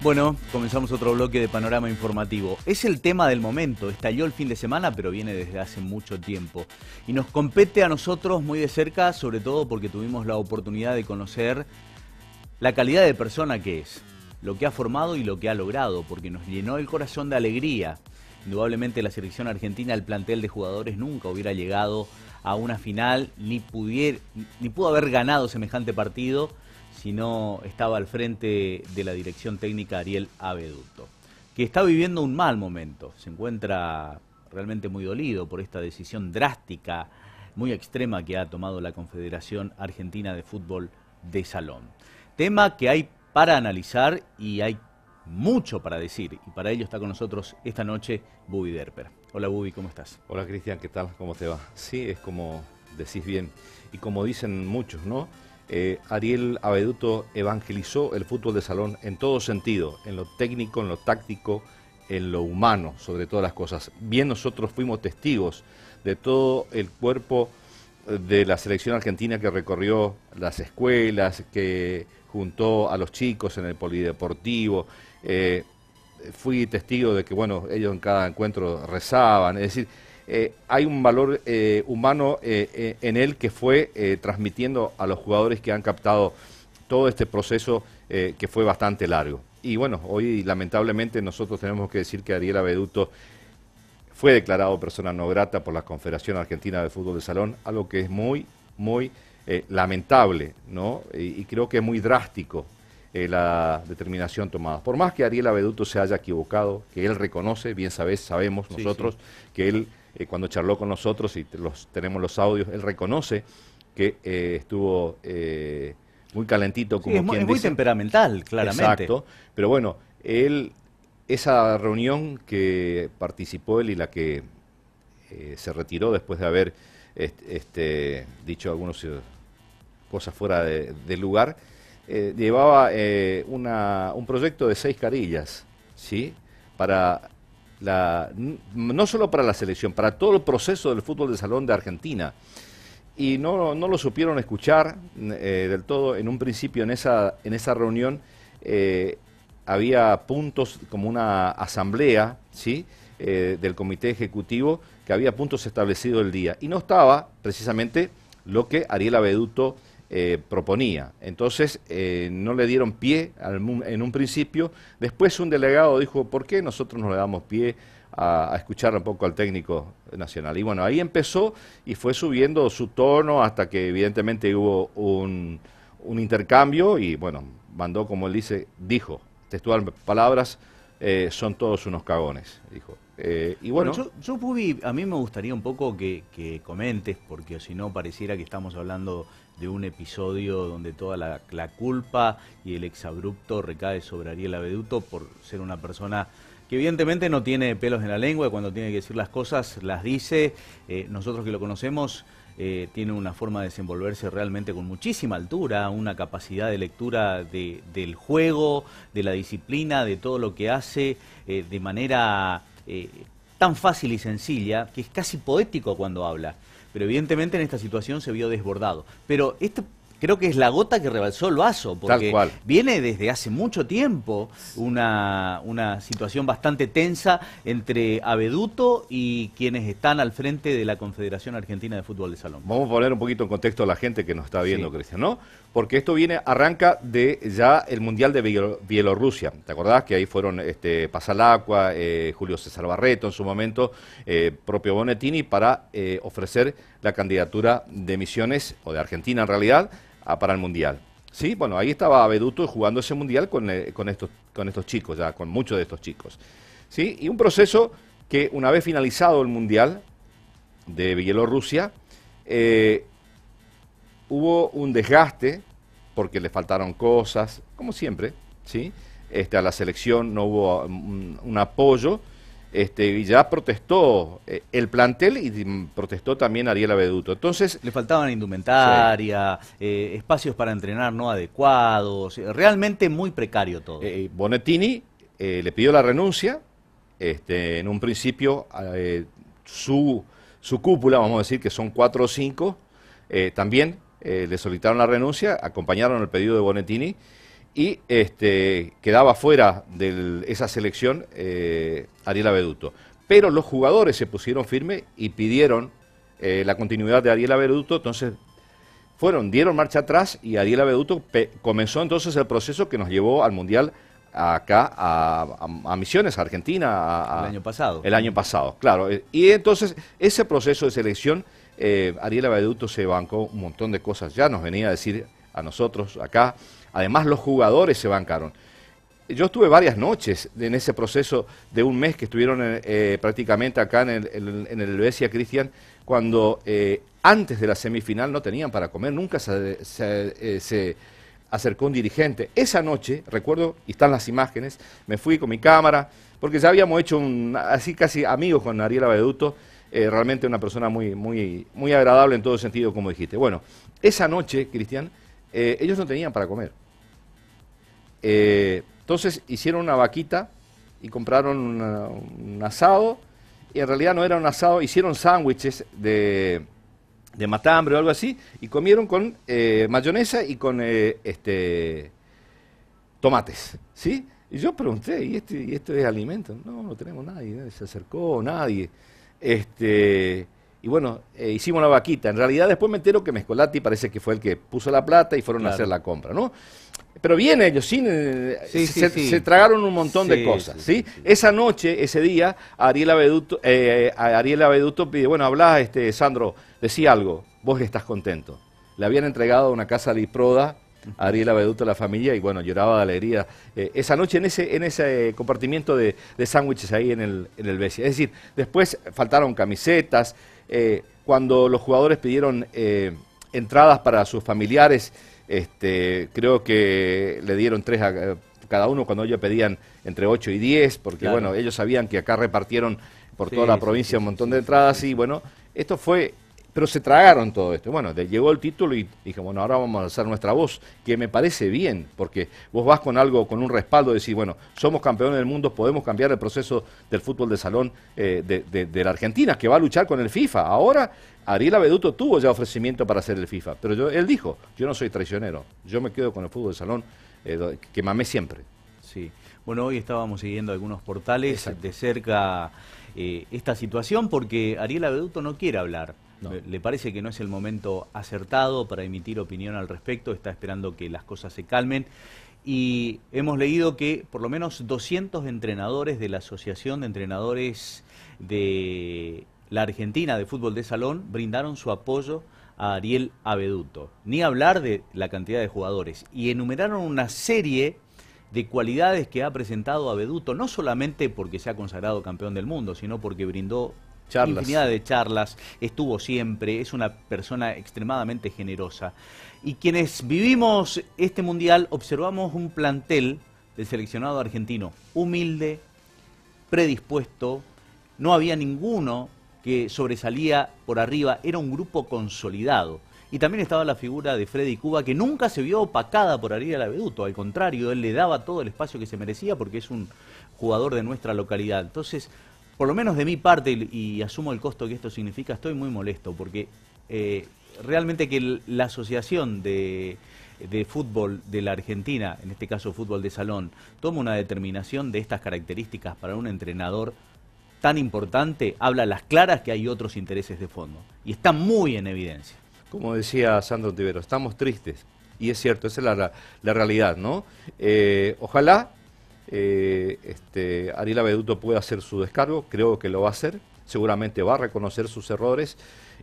Bueno, comenzamos otro bloque de panorama informativo. Es el tema del momento, estalló el fin de semana, pero viene desde hace mucho tiempo. Y nos compete a nosotros muy de cerca, sobre todo porque tuvimos la oportunidad de conocer la calidad de persona que es, lo que ha formado y lo que ha logrado, porque nos llenó el corazón de alegría. Indudablemente la selección argentina, el plantel de jugadores nunca hubiera llegado a una final, ni, ni pudo haber ganado semejante partido sino estaba al frente de la dirección técnica Ariel Abeduto, que está viviendo un mal momento, se encuentra realmente muy dolido por esta decisión drástica, muy extrema que ha tomado la Confederación Argentina de Fútbol de Salón. Tema que hay para analizar y hay mucho para decir. Y para ello está con nosotros esta noche Bubi Derper. Hola Bubi, ¿cómo estás? Hola Cristian, ¿qué tal? ¿Cómo te va? Sí, es como decís bien. Y como dicen muchos, ¿no? Eh, Ariel Abeduto evangelizó el fútbol de salón en todo sentido, en lo técnico, en lo táctico, en lo humano, sobre todas las cosas. Bien nosotros fuimos testigos de todo el cuerpo eh, de la selección argentina que recorrió las escuelas, que juntó a los chicos en el polideportivo. Eh, fui testigo de que, bueno, ellos en cada encuentro rezaban, es decir, eh, hay un valor eh, humano eh, en él que fue transmitiendo a los jugadores que han captado todo este proceso que fue bastante largo. Y bueno, hoy lamentablemente nosotros tenemos que decir que Ariel Abeduto fue declarado persona no grata por la Confederación Argentina de Fútbol de Salón, algo que es muy, muy lamentable, ¿no? Y, creo que es muy drástico la determinación tomada. Por más que Ariel Abeduto se haya equivocado, que él reconoce, bien sabes, sabemos nosotros, que él que eh, cuando charló con nosotros y los, tenemos los audios, él reconoce que eh, estuvo eh, muy calentito. Como quien dice. es muy temperamental, claramente. Exacto, pero bueno, él, esa reunión que participó él y la que se retiró después de haber este, dicho algunas cosas fuera de, de lugar, llevaba una, un proyecto de seis carillas, ¿sí? Para no solo para la selección, para todo el proceso del fútbol de salón de Argentina. Y no, lo supieron escuchar eh, del todo. En un principio, en esa, en esa reunión, eh, había puntos como una asamblea, ¿sí? Eh, del comité ejecutivo que había puntos establecidos el día. Y no estaba precisamente lo que Ariel Abeduto eh, proponía. Entonces eh, no le dieron pie en un principio. Después un delegado dijo, ¿por qué nosotros no le damos pie a, escuchar un poco al técnico nacional? Y bueno, ahí empezó y fue subiendo su tono hasta que evidentemente hubo un, intercambio y bueno, mandó como él dice, dijo, textual palabras, eh, son todos unos cagones, dijo. Eh, y bueno, yo, yo, Pubi, a mí me gustaría un poco que, comentes, porque si no pareciera que estamos hablando de un episodio donde toda la, culpa y el exabrupto recae sobre Ariel Abeduto por ser una persona que evidentemente no tiene pelos en la lengua, cuando tiene que decir las cosas las dice, eh, nosotros que lo conocemos eh, tiene una forma de desenvolverse realmente con muchísima altura, una capacidad de lectura del juego, de la disciplina, de todo lo que hace de manera eh, tan fácil y sencilla que es casi poético cuando habla. Pero evidentemente en esta situación se vio desbordado. Pero este creo que es la gota que rebalsó el vaso, porque viene desde hace mucho tiempo una, situación bastante tensa entre Abeduto y quienes están al frente de la Confederación Argentina de Fútbol de Salón. Vamos a poner un poquito en contexto a la gente que nos está viendo, Cristian, ¿no? Porque esto viene, arranca de ya el Mundial de Bielorrusia. ¿Te acordás que ahí fueron este, Pasalacua, eh, Julio César Barreto en su momento, eh, propio Bonetini, para eh, ofrecer la candidatura de Misiones, o de Argentina en realidad, para el Mundial. Sí, bueno, ahí estaba Abeduto jugando ese Mundial eh, con, estos, con estos chicos, ya con muchos de estos chicos. ¿Sí? Y un proceso que una vez finalizado el Mundial de Bielorrusia, eh, hubo un desgaste porque le faltaron cosas, como siempre, ¿sí? Este, a la selección no hubo mm, un apoyo este, y ya protestó eh, el plantel y protestó también Ariel Abeduto. Entonces, le faltaban indumentaria, eh, espacios para entrenar no adecuados, eh, realmente muy precario todo. Bonettini le pidió la renuncia, este, en un principio ah, su, su, cúpula, vamos a decir que son cuatro o cinco, también le solicitaron la renuncia, acompañaron el pedido de Bonettini y este, quedaba fuera de esa selección eh, Ariel Abeduto. Pero los jugadores se pusieron firme y pidieron eh, la continuidad de Ariel Abeduto, entonces fueron, dieron marcha atrás y Ariel Abeduto comenzó entonces el proceso que nos llevó al Mundial acá a, Misiones, a Argentina. el año pasado. El año pasado, claro. Eh, y entonces ese proceso de selección, Ariel Abeduto se bancó un montón de cosas, ya nos venía a decir a nosotros acá. Además, los jugadores se bancaron. Yo estuve varias noches en ese proceso de un mes que estuvieron eh, eh, prácticamente acá en el, en, el Besia Cristian, cuando eh, antes de la semifinal no tenían para comer, nunca se, acercó un dirigente. Esa noche, recuerdo, y están las imágenes, me fui con mi cámara, porque ya habíamos hecho un, así casi amigos con Ariel Abeduto, realmente una persona muy, muy, muy agradable en todo sentido, como dijiste. Bueno, esa noche, Cristian, eh, ellos no tenían para comer. Eh, entonces hicieron una vaquita y compraron un asado, y en realidad no era un asado, hicieron sándwiches de, de, matambre o algo así, y comieron con eh, mayonesa y con este, tomates, ¿sí? Y yo pregunté, ¿y, este, ¿y esto es alimento? No, no tenemos nadie, nadie se acercó, nadie. Este, y bueno, eh, hicimos la vaquita. En realidad después me entero que Mezcolati parece que fue el que puso la plata y fueron a hacer la compra, ¿no? Pero bien ellos, eh, sí, se, tragaron un montón de cosas, ¿sí? Esa noche, ese día, Ariel Abeduto, eh, Ariel pide, bueno, hablá, este, Sandro, decía algo, vos estás contento. Le habían entregado una casa de Iproda Ariel Abeduto, la familia, y bueno, lloraba de alegría eh, esa noche en ese, en ese eh, compartimiento de, sándwiches ahí en el, en Es decir, después faltaron camisetas, eh, cuando los jugadores pidieron entradas para sus familiares, este, creo que le dieron tres a cada uno cuando ellos pedían entre ocho y diez, porque bueno, ellos sabían que acá repartieron por toda la provincia un montón de entradas y bueno, esto fue pero se tragaron todo esto. Bueno, llegó el título y dije, bueno, ahora vamos a hacer nuestra voz, que me parece bien, porque vos vas con algo, con un respaldo, de decir, bueno, somos campeones del mundo, podemos cambiar el proceso del fútbol de salón eh, de, la Argentina, que va a luchar con el FIFA. Ahora Ariel Abeduto tuvo ya ofrecimiento para hacer el FIFA, pero él dijo, yo no soy traicionero, yo me quedo con el fútbol de salón eh, que mamé siempre. Sí, bueno, hoy estábamos siguiendo algunos portales de cerca eh, esta situación porque Ariel Abeduto no quiere hablar. Le parece que no es el momento acertado para emitir opinión al respecto, está esperando que las cosas se calmen. Y hemos leído que por lo menos 200 entrenadores de la Asociación de Entrenadores de la Argentina de Fútbol de Salón brindaron su apoyo a Ariel Abeduto. Ni hablar de la cantidad de jugadores. Y enumeraron una serie de cualidades que ha presentado Abeduto, no solamente porque se ha consagrado campeón del mundo, sino porque brindó charlas. infinidad de charlas, estuvo siempre, es una persona extremadamente generosa. Y quienes vivimos este mundial observamos un plantel del seleccionado argentino humilde, predispuesto, no había ninguno que sobresalía por arriba, era un grupo consolidado. Y también estaba la figura de Freddy Cuba, que nunca se vio opacada por Ariel Abeduto. Al contrario, él le daba todo el espacio que se merecía porque es un jugador de nuestra localidad. Entonces, por lo menos de mi parte, y asumo el costo que esto significa, estoy muy molesto porque eh, realmente que la asociación de, de, fútbol de la Argentina, en este caso fútbol de salón, toma una determinación de estas características para un entrenador tan importante, habla a las claras que hay otros intereses de fondo y está muy en evidencia como decía Sandro Tibero, estamos tristes. Y es cierto, esa es la, realidad, ¿no? Eh, ojalá eh, este, Ariel Abeduto pueda hacer su descargo, creo que lo va a hacer, seguramente va a reconocer sus errores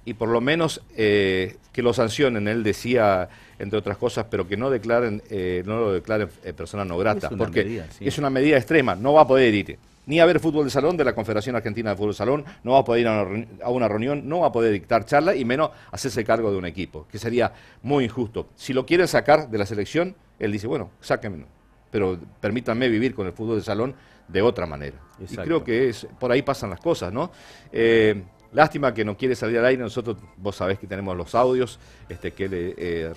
y por lo menos eh, que lo sancionen, él decía, entre otras cosas, pero que no declaren, eh, no lo declaren persona no grata, porque es una medida extrema, no va a poder ir ni a ver fútbol de salón de la Confederación Argentina de Fútbol de Salón, no va a poder ir a una, reunión, no va a poder dictar charla y menos hacerse cargo de un equipo, que sería muy injusto. Si lo quieren sacar de la selección, él dice, bueno, sáquenlo. pero permítanme vivir con el fútbol de salón de otra manera. Y creo que es, por ahí pasan las cosas, ¿no? Eh, lástima que no quiere salir al aire, nosotros, vos sabés que tenemos los audios, este, que le... Eh,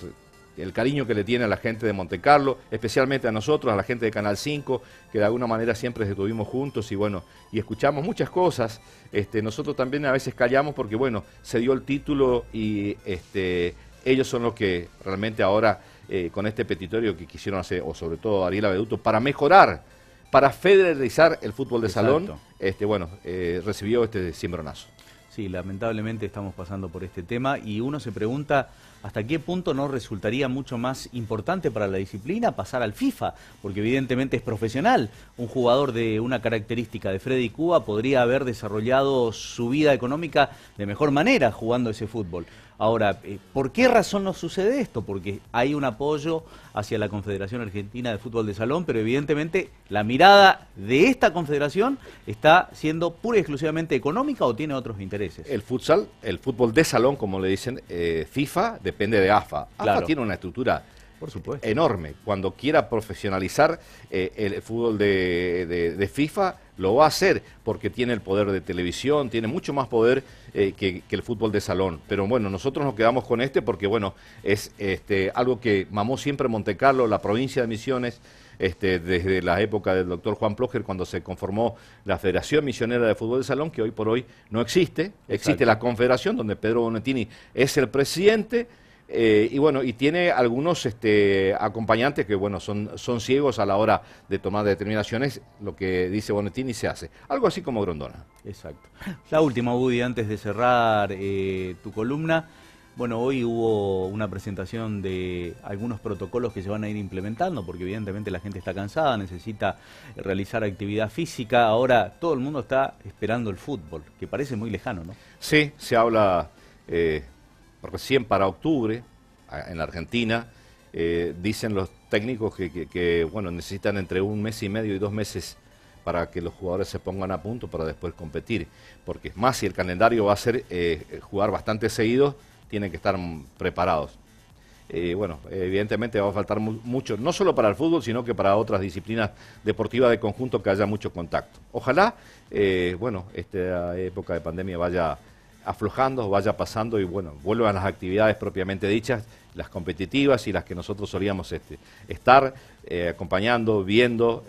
el cariño que le tiene a la gente de Monte Carlo, especialmente a nosotros, a la gente de Canal 5, que de alguna manera siempre estuvimos juntos y bueno, y escuchamos muchas cosas. Este, nosotros también a veces callamos porque bueno, se dio el título y este, ellos son los que realmente ahora eh, con este petitorio que quisieron hacer, o sobre todo Ariel Abeduto, para mejorar, para federalizar el fútbol de salón, este, bueno, eh, recibió este cimbronazo. Sí, lamentablemente estamos pasando por este tema y uno se pregunta hasta qué punto no resultaría mucho más importante para la disciplina pasar al FIFA, porque evidentemente es profesional. Un jugador de una característica de Freddy Cuba podría haber desarrollado su vida económica de mejor manera jugando ese fútbol. Ahora, eh, ¿por qué razón no sucede esto? Porque hay un apoyo hacia la Confederación Argentina de Fútbol de Salón, pero evidentemente la mirada de esta confederación está siendo pura y exclusivamente económica o tiene otros intereses. El futsal, el fútbol de salón, como le dicen eh, FIFA, depende de AFA. AFA tiene una estructura por supuesto. enorme. Cuando quiera profesionalizar eh, el fútbol de, FIFA, lo va a hacer porque tiene el poder de televisión, tiene mucho más poder eh, que, el fútbol de salón. Pero bueno, nosotros nos quedamos con este porque, bueno, es este, algo que mamó siempre Montecarlo, la provincia de Misiones. Este, desde la época del doctor Juan Ploger, cuando se conformó la Federación Misionera de Fútbol de Salón, que hoy por hoy no existe. Existe la Confederación, donde Pedro Bonetini es el presidente. Eh, y bueno, y tiene algunos este, acompañantes que bueno, son, ciegos a la hora de tomar determinaciones, lo que dice Bonetini se hace. Algo así como Grondona. Exacto. La última, Woody, antes de cerrar eh, tu columna. Bueno, hoy hubo una presentación de algunos protocolos que se van a ir implementando, porque evidentemente la gente está cansada, necesita realizar actividad física. Ahora todo el mundo está esperando el fútbol, que parece muy lejano, ¿no? Sí, se habla eh, recién para octubre en la Argentina. Eh, dicen los técnicos que, bueno, necesitan entre un mes y medio y dos meses para que los jugadores se pongan a punto para después competir. Porque es más, si el calendario va a ser eh, jugar bastante seguido tienen que estar preparados. Eh, bueno, evidentemente va a faltar mucho, no solo para el fútbol, sino que para otras disciplinas deportivas de conjunto que haya mucho contacto. Ojalá, eh, bueno, esta época de pandemia vaya aflojando, vaya pasando y bueno, vuelvan las actividades propiamente dichas, las competitivas y las que nosotros solíamos este, estar eh, acompañando, viendo,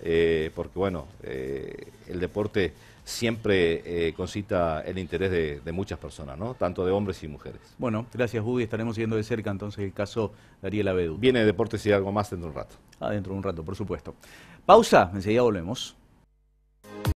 porque bueno, el deporte siempre eh, concita el interés de, muchas personas, ¿no? Tanto de hombres y mujeres. Bueno, gracias, Woody. Estaremos siguiendo de cerca entonces el caso de Ariel Abedu. Viene Deportes y algo más dentro de un rato. Ah, dentro de un rato, por supuesto. Pausa, enseguida volvemos.